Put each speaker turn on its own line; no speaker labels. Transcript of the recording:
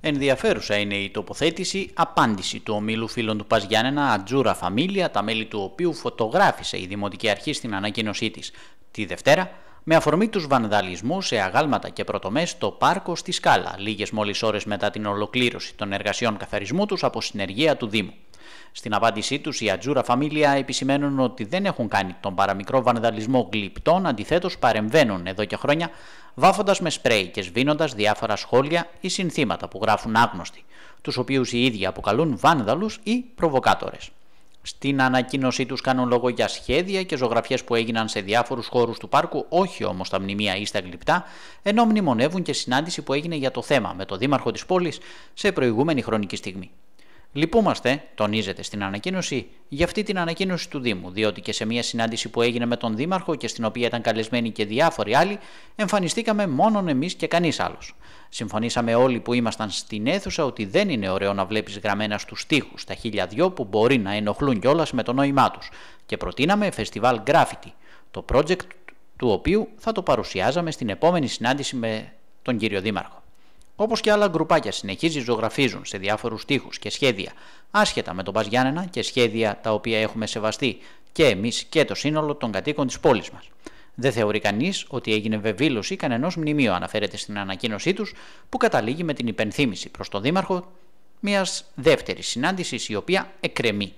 Ενδιαφέρουσα είναι η τοποθέτηση απάντηση του ομίλου φίλων του Παζιάννενα Ατζούρα Φαμίλια, τα μέλη του οποίου φωτογράφησε η Δημοτική Αρχή στην ανακοίνωσή της, τη Δευτέρα, με αφορμή τους βανδαλισμούς σε αγάλματα και πρωτομές στο πάρκο στη Σκάλα, λίγες μόλις ώρες μετά την ολοκλήρωση των εργασιών καθαρισμού τους από συνεργεία του Δήμου. Στην απάντησή τους, οι Ατζούρα Φαμίλια επισημαίνουν ότι δεν έχουν κάνει τον παραμικρό βανδαλισμό γλυπτών, αντιθέτως παρεμβαίνουν εδώ και χρόνια βάφοντας με σπρέι και σβήνοντας διάφορα σχόλια ή συνθήματα που γράφουν άγνωστοι, τους οποίους οι ίδιοι αποκαλούν βάνδαλους ή προβοκάτορες. Στην ανακοίνωσή τους κάνουν λόγο για σχέδια και ζωγραφιές που έγιναν σε διάφορους χώρους του πάρκου, όχι όμως τα μνημεία ή στα γλυπτά, ενώ μνημονεύουν και συνάντηση που έγινε για το θέμα με τον δήμαρχο της πόλης σε προηγούμενη χρονική στιγμή. Λυπούμαστε, τονίζεται στην ανακοίνωση, για αυτή την ανακοίνωση του Δήμου, διότι και σε μια συνάντηση που έγινε με τον Δήμαρχο και στην οποία ήταν καλεσμένοι και διάφοροι άλλοι, εμφανιστήκαμε μόνον εμείς και κανείς άλλος. Συμφωνήσαμε όλοι που ήμασταν στην αίθουσα ότι δεν είναι ωραίο να βλέπεις γραμμένα στους τοίχου τα χίλια δυο που μπορεί να ενοχλούν κιόλας με το νόημά τους και προτείναμε φεστιβάλ Graffiti, το project του οποίου θα το παρουσιάζαμε στην επόμενη συνάντηση με τον κύριο Δήμαρχο. Όπως και άλλα γκρουπάκια συνεχίζει ζωγραφίζουν σε διάφορους τοίχου και σχέδια, άσχετα με τον Πα και σχέδια τα οποία έχουμε σεβαστεί και εμείς και το σύνολο των κατοίκων της πόλης μας. Δεν θεωρεί κανείς ότι έγινε βεβήλωση κανενός μνημείο αναφέρεται στην ανακοίνωσή τους, που καταλήγει με την υπενθύμηση προς τον Δήμαρχο μιας δεύτερης συνάντησης η οποία εκκρεμεί.